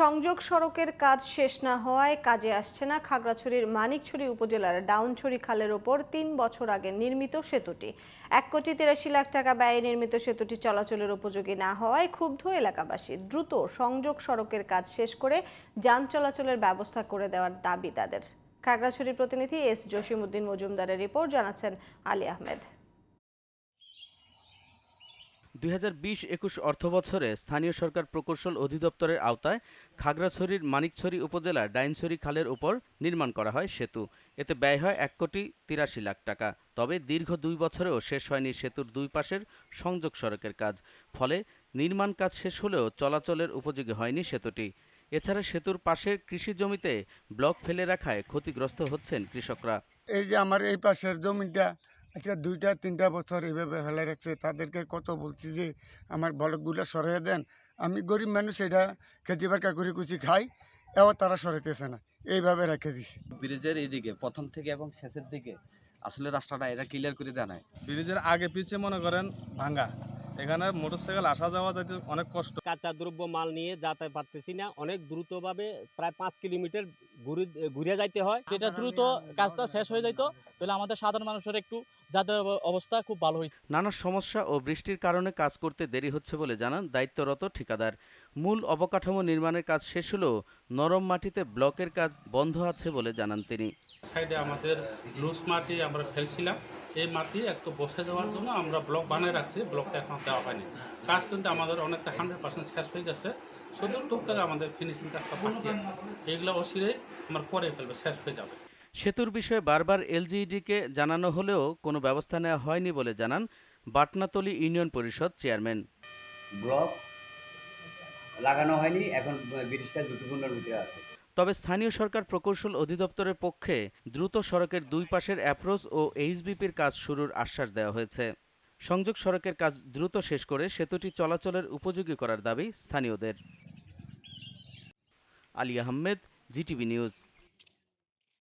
সংযোগ সড়কের কাজ শেষ না হওয়ায় কাজে আসছে না খাগড়াছড়ির মানিকছড়ি উপজেলার ডাউনছড়ি খালের ওপর তিন বছর আগে নির্মিত সেতুটি এক কোটি তিরাশি লাখ টাকা ব্যয়ে নির্মিত সেতুটি চলাচলের উপযোগী না হওয়ায় ক্ষুব্ধ এলাকাবাসী দ্রুত সংযোগ সড়কের কাজ শেষ করে যান চলাচলের ব্যবস্থা করে দেওয়ার দাবি তাদের খাগড়াছড়ির প্রতিনিধি এস জসিমুদ্দিন মজুমদারের রিপোর্ট জানাচ্ছেন আলী আহমেদ দুই হাজার বিশ একুশ অর্থবছরে স্থানীয় সরকার প্রকৌশল অধিদপ্তরের আওতায় খাগড়াছড়ির মানিকছড়ি উপজেলার ডাইনছড়ি খালের উপর নির্মাণ করা হয় সেতু এতে ব্যয় হয় এক কোটি তিরাশি লাখ টাকা তবে দীর্ঘ দুই বছরেও শেষ হয়নি সেতুর দুই পাশের সংযোগ সড়কের কাজ ফলে নির্মাণ কাজ শেষ হলেও চলাচলের উপযোগী হয়নি সেতুটি এছাড়া সেতুর পাশের কৃষি জমিতে ব্লক ফেলে রাখায় ক্ষতিগ্রস্ত হচ্ছেন কৃষকরা এই যে আমার এই পাশের জমিটা এটা দুইটা তিনটা বছর এইভাবে ফেলে রাখছে তাদেরকে কত বলছি যে আমার বলকগুলো সরাইয়া দেন আমি গরিব মানুষ এটা খেতে বার্কা করে কুচি খাই এবার তারা সরাইতেছে না এইভাবে রেখে দিছে ব্রিজের এইদিকে প্রথম থেকে এবং শেষের দিকে আসলে রাস্তাটা এটা ক্লিয়ার করে দেয় নাই ব্রিজের আগে পিছিয়ে মনে করেন ভাঙ্গা এখানে মোটরসাইকেল আসা যাওয়া যাতে অনেক কষ্ট কাঁচা দ্রব্য মাল নিয়ে যাতে পারতেছি না অনেক দ্রুতভাবে প্রায় পাঁচ কিলোমিটার ঘুরে ঘুরে যাইতে হয় সেটা দ্রুত কাজটা শেষ হয়ে যাইতো তাহলে আমাদের সাধারণ মানুষের একটু যাদের অবস্থা খুব ভালো হয়েছে নানা সমস্যা ও বৃষ্টির কারণে কাজ করতে দেরি হচ্ছে বলে জানান দায়িত্বরত ঠিকাদার মূল অবকাঠামো নির্মাণের কাজ শেষ হলেও নরম মাটিতে ব্লকের কাজ বন্ধ আছে বলে জানান তিনি সাইডে আমাদের লুজ মাটি আমরা ফেলছিলাম এই মাটি একটু বসে যাওয়ার জন্য আমরা ব্লক বানিয়ে রাখছি ব্লকটা এখন দেওয়া হয়নি কাজ কিন্তু আমাদের অনেকটা হান্ড্রেড পার্সেন্ট শেষ হয়ে গেছে শুধু টুকটাকে আমাদের ফিনিশিং কাজটা বাকি আছে এইগুলো অচিরে আমার করে ফেলবে শেষ হয়ে যাবে সেতুর বিষয়ে বারবার এলজিইডিকে জানানো হলেও কোনো ব্যবস্থা নেওয়া হয়নি বলে জানান বাটনাতলি ইউনিয়ন পরিষদ চেয়ারম্যান ব্লক লাগানো হয়নি এখন ব্রিজটা ঝুঁকিপূর্ণ ভিতরে আছে তবে স্থানীয় সরকার প্রকৌশল অধিদপ্তরের পক্ষে দ্রুত সড়কের দুই পাশের অ্যাপ্রোচ ও এইচবিপির কাজ শুরুর আশ্বাস দেওয়া হয়েছে সংযোগ সড়কের কাজ দ্রুত শেষ করে সেতুটি চলাচলের উপযোগী করার দাবি স্থানীয়দের আলী আহমেদ জিটিভি নিউজ